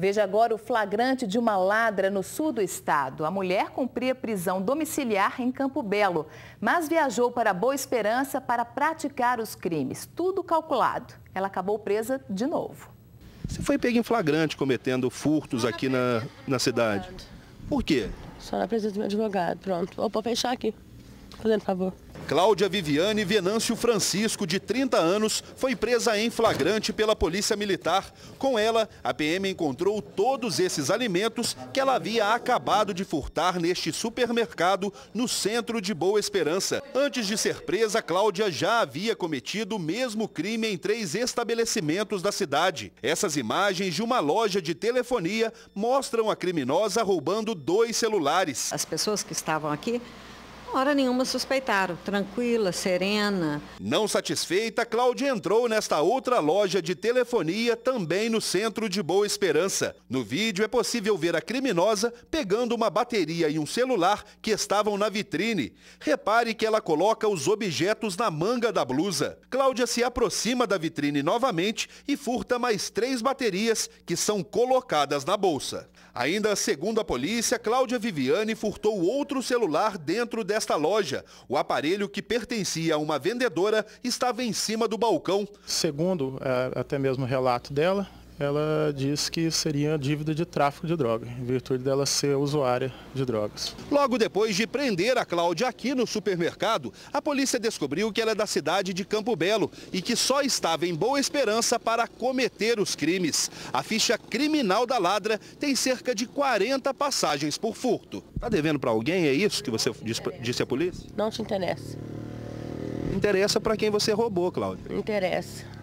Veja agora o flagrante de uma ladra no sul do estado. A mulher cumpria prisão domiciliar em Campo Belo, mas viajou para Boa Esperança para praticar os crimes. Tudo calculado. Ela acabou presa de novo. Você foi pega em flagrante cometendo furtos aqui na, na cidade. Por quê? Só na presença do meu advogado. Pronto. Vou fechar aqui. Fazendo favor. Cláudia Viviane Venâncio Francisco, de 30 anos, foi presa em flagrante pela Polícia Militar. Com ela, a PM encontrou todos esses alimentos que ela havia acabado de furtar neste supermercado no centro de Boa Esperança. Antes de ser presa, Cláudia já havia cometido o mesmo crime em três estabelecimentos da cidade. Essas imagens de uma loja de telefonia mostram a criminosa roubando dois celulares. As pessoas que estavam aqui Hora nenhuma suspeitaram. Tranquila, serena. Não satisfeita, Cláudia entrou nesta outra loja de telefonia, também no centro de Boa Esperança. No vídeo é possível ver a criminosa pegando uma bateria e um celular que estavam na vitrine. Repare que ela coloca os objetos na manga da blusa. Cláudia se aproxima da vitrine novamente e furta mais três baterias que são colocadas na bolsa. Ainda segundo a polícia, Cláudia Viviane furtou outro celular dentro dessa desta loja. O aparelho que pertencia a uma vendedora estava em cima do balcão. Segundo eh, até mesmo o relato dela, ela diz que seria dívida de tráfico de droga, em virtude dela ser usuária de drogas. Logo depois de prender a Cláudia aqui no supermercado, a polícia descobriu que ela é da cidade de Campo Belo e que só estava em Boa Esperança para cometer os crimes. A ficha criminal da ladra tem cerca de 40 passagens por furto. Está devendo para alguém? É isso que você disse, disse à polícia? Não te interessa. Interessa para quem você roubou, Cláudia. Interessa.